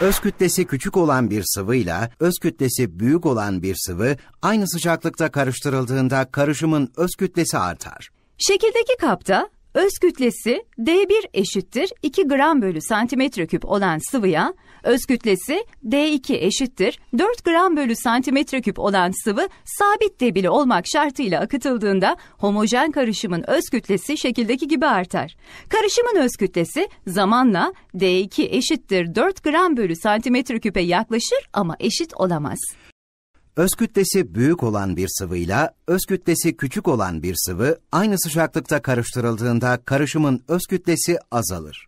Öz kütlesi küçük olan bir sıvıyla öz kütlesi büyük olan bir sıvı aynı sıcaklıkta karıştırıldığında karışımın öz kütlesi artar. Şekildeki kapta Öz kütlesi D1 eşittir 2 gram bölü santimetre küp olan sıvıya, öz kütlesi D2 eşittir 4 gram bölü santimetre küp olan sıvı sabit debili olmak şartıyla akıtıldığında homojen karışımın öz kütlesi şekildeki gibi artar. Karışımın öz kütlesi zamanla D2 eşittir 4 gram bölü santimetre küpe yaklaşır ama eşit olamaz. Öz kütlesi büyük olan bir sıvıyla öz kütlesi küçük olan bir sıvı aynı sıcaklıkta karıştırıldığında karışımın öz kütlesi azalır.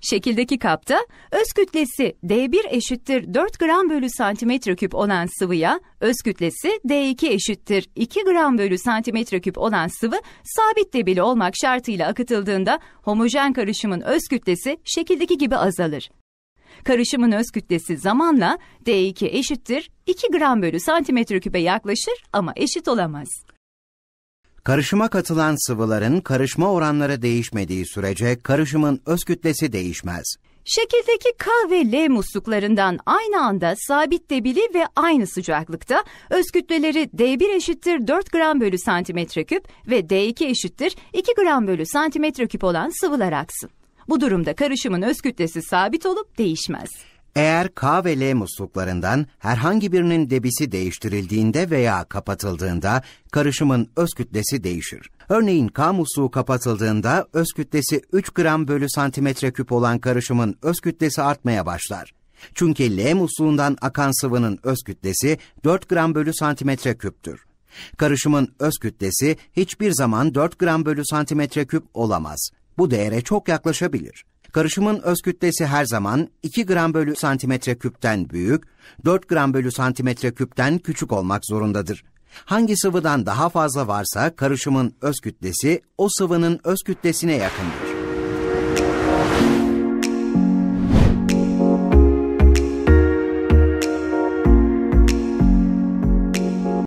Şekildeki kapta öz kütlesi D1 eşittir 4 gram bölü santimetre küp olan sıvıya öz kütlesi D2 eşittir 2 gram bölü santimetre küp olan sıvı sabit debili olmak şartıyla akıtıldığında homojen karışımın öz kütlesi şekildeki gibi azalır. Karışımın öz kütlesi zamanla D2 eşittir 2 gram bölü santimetre küpe yaklaşır ama eşit olamaz. Karışıma katılan sıvıların karışma oranları değişmediği sürece karışımın öz kütlesi değişmez. Şekildeki K ve L musluklarından aynı anda sabit debili ve aynı sıcaklıkta öz kütleleri D1 eşittir 4 gram bölü santimetre küp ve D2 eşittir 2 gram bölü santimetre küp olan sıvılar aksın. Bu durumda karışımın öz kütlesi sabit olup değişmez. Eğer K ve L musluklarından herhangi birinin debisi değiştirildiğinde veya kapatıldığında karışımın öz kütlesi değişir. Örneğin K musluğu kapatıldığında öz kütlesi 3 gram bölü santimetre küp olan karışımın öz kütlesi artmaya başlar. Çünkü L musluğundan akan sıvının öz kütlesi 4 gram bölü santimetre küptür. Karışımın öz kütlesi hiçbir zaman 4 gram bölü santimetre küp olamaz bu değere çok yaklaşabilir. Karışımın öz kütlesi her zaman 2 gram bölü santimetre küpten büyük, 4 gram bölü santimetre küpten küçük olmak zorundadır. Hangi sıvıdan daha fazla varsa karışımın öz kütlesi o sıvının öz kütlesine yakındır.